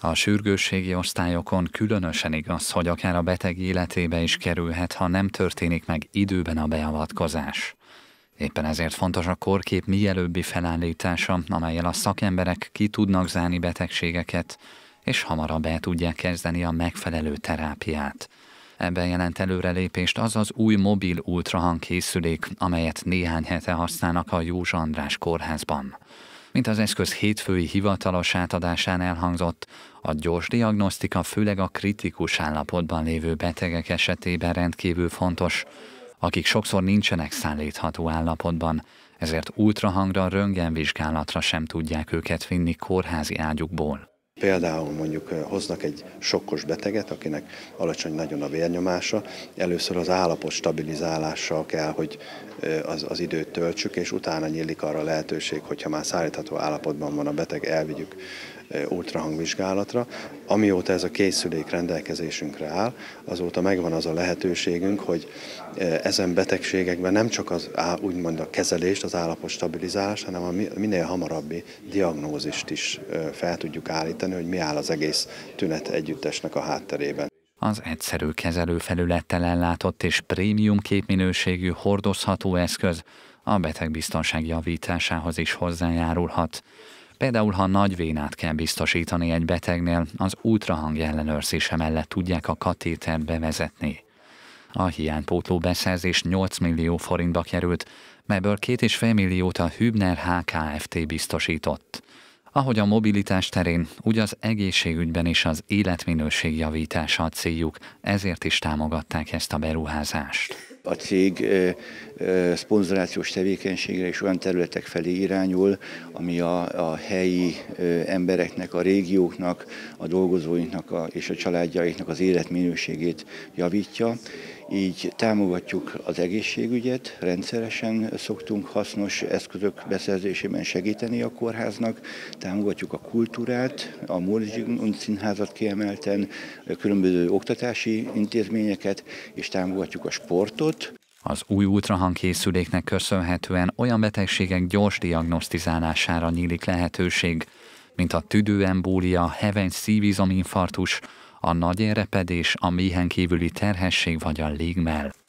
A sürgősségi osztályokon különösen igaz, hogy akár a beteg életébe is kerülhet, ha nem történik meg időben a beavatkozás. Éppen ezért fontos a korkép mielőbbi felállítása, amelyel a szakemberek ki tudnak zárni betegségeket, és hamarabb el tudják kezdeni a megfelelő terápiát. Ebben jelent előrelépést az az új mobil ultrahang készülék, amelyet néhány hete használnak a Józsa András kórházban. Mint az eszköz hétfői hivatalos átadásán elhangzott, a gyors diagnosztika főleg a kritikus állapotban lévő betegek esetében rendkívül fontos, akik sokszor nincsenek szállítható állapotban, ezért ultrahangra, röntgenvizsgálatra sem tudják őket vinni kórházi ágyukból. Például mondjuk hoznak egy sokkos beteget, akinek alacsony nagyon a vérnyomása, először az állapot stabilizálással kell, hogy az, az időt töltsük, és utána nyílik arra a lehetőség, hogyha már szállítható állapotban van a beteg, elvigyük ultrahangvizsgálatra. Amióta ez a készülék rendelkezésünkre áll, azóta megvan az a lehetőségünk, hogy ezen betegségekben nem csak az úgymond a kezelést, az állapot stabilizálás, hanem a minél hamarabbi diagnózist is fel tudjuk állítani, hogy mi áll az egész tünet együttesnek a hátterében. Az egyszerű kezelőfelülettel ellátott és prémium képminőségű hordozható eszköz a betegbiztonság javításához is hozzájárulhat. Például, ha nagy vénát kell biztosítani egy betegnél, az ultrahang ellenőrzése mellett tudják a katétert bevezetni. A hiánypótló beszerzés 8 millió forintba került, melyből 2,5 milliót a Hübner HKFT biztosított. Ahogy a mobilitás terén, úgy az egészségügyben is az életminőség javítása a céljuk, ezért is támogatták ezt a beruházást. A cég szponzorációs tevékenységre és olyan területek felé irányul, ami a, a helyi embereknek, a régióknak, a dolgozóinknak a, és a családjaiknak az életminőségét javítja. Így támogatjuk az egészségügyet, rendszeresen szoktunk hasznos eszközök beszerzésében segíteni a kórháznak, támogatjuk a kultúrát, a Mórizsigun színházat kiemelten, különböző oktatási intézményeket, és támogatjuk a sportot, volt. Az új ultrahangkészüléknek köszönhetően olyan betegségek gyors diagnosztizálására nyílik lehetőség, mint a tüdőembólia, heveny szívizominfarktus, a nagy érrepedés, a méhen kívüli terhesség vagy a légmel.